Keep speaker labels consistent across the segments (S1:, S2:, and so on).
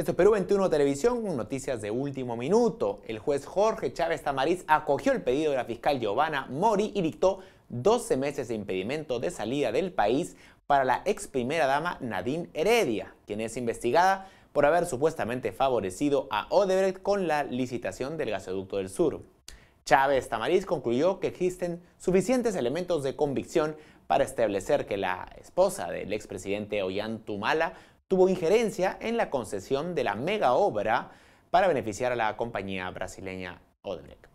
S1: Esto es Perú 21 Televisión noticias de último minuto. El juez Jorge Chávez Tamariz acogió el pedido de la fiscal Giovanna Mori y dictó 12 meses de impedimento de salida del país para la ex primera dama Nadine Heredia, quien es investigada por haber supuestamente favorecido a Odebrecht con la licitación del gasoducto del sur. Chávez Tamariz concluyó que existen suficientes elementos de convicción para establecer que la esposa del expresidente Ollanta Humala tuvo injerencia en la concesión de la mega obra para beneficiar a la compañía brasileña Odebrecht.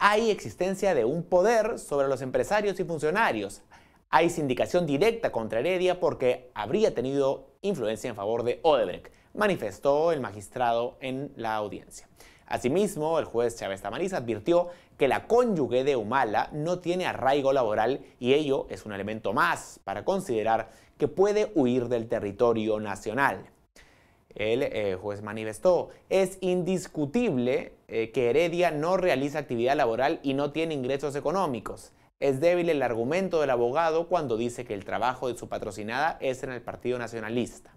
S1: Hay existencia de un poder sobre los empresarios y funcionarios. Hay sindicación directa contra Heredia porque habría tenido influencia en favor de Odebrecht, manifestó el magistrado en la audiencia. Asimismo, el juez Chávez Tamariz advirtió que la cónyuge de Humala no tiene arraigo laboral y ello es un elemento más para considerar que puede huir del territorio nacional. El eh, juez manifestó, es indiscutible eh, que Heredia no realiza actividad laboral y no tiene ingresos económicos. Es débil el argumento del abogado cuando dice que el trabajo de su patrocinada es en el Partido Nacionalista.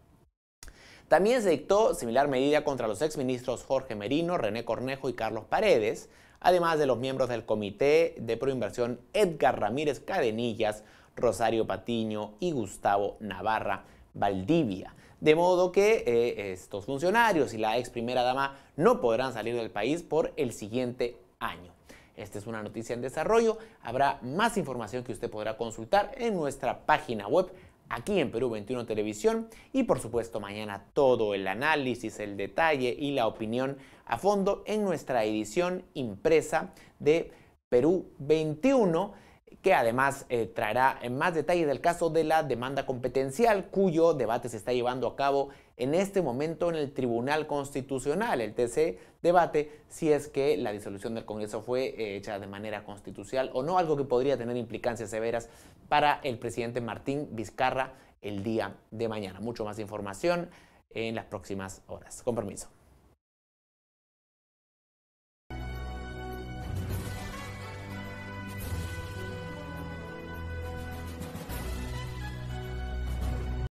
S1: También se dictó similar medida contra los exministros Jorge Merino, René Cornejo y Carlos Paredes, además de los miembros del Comité de Proinversión Edgar Ramírez Cadenillas, Rosario Patiño y Gustavo Navarra Valdivia. De modo que eh, estos funcionarios y la ex primera dama no podrán salir del país por el siguiente año. Esta es una noticia en desarrollo. Habrá más información que usted podrá consultar en nuestra página web aquí en Perú 21 Televisión y por supuesto mañana todo el análisis, el detalle y la opinión a fondo en nuestra edición impresa de Perú 21 que además eh, traerá traerá más detalle del caso de la demanda competencial, cuyo debate se está llevando a cabo en este momento en el Tribunal Constitucional. El TC debate si es que la disolución del Congreso fue eh, hecha de manera constitucional o no, algo que podría tener implicancias severas para el presidente Martín Vizcarra el día de mañana. Mucho más información en las próximas horas. Con permiso.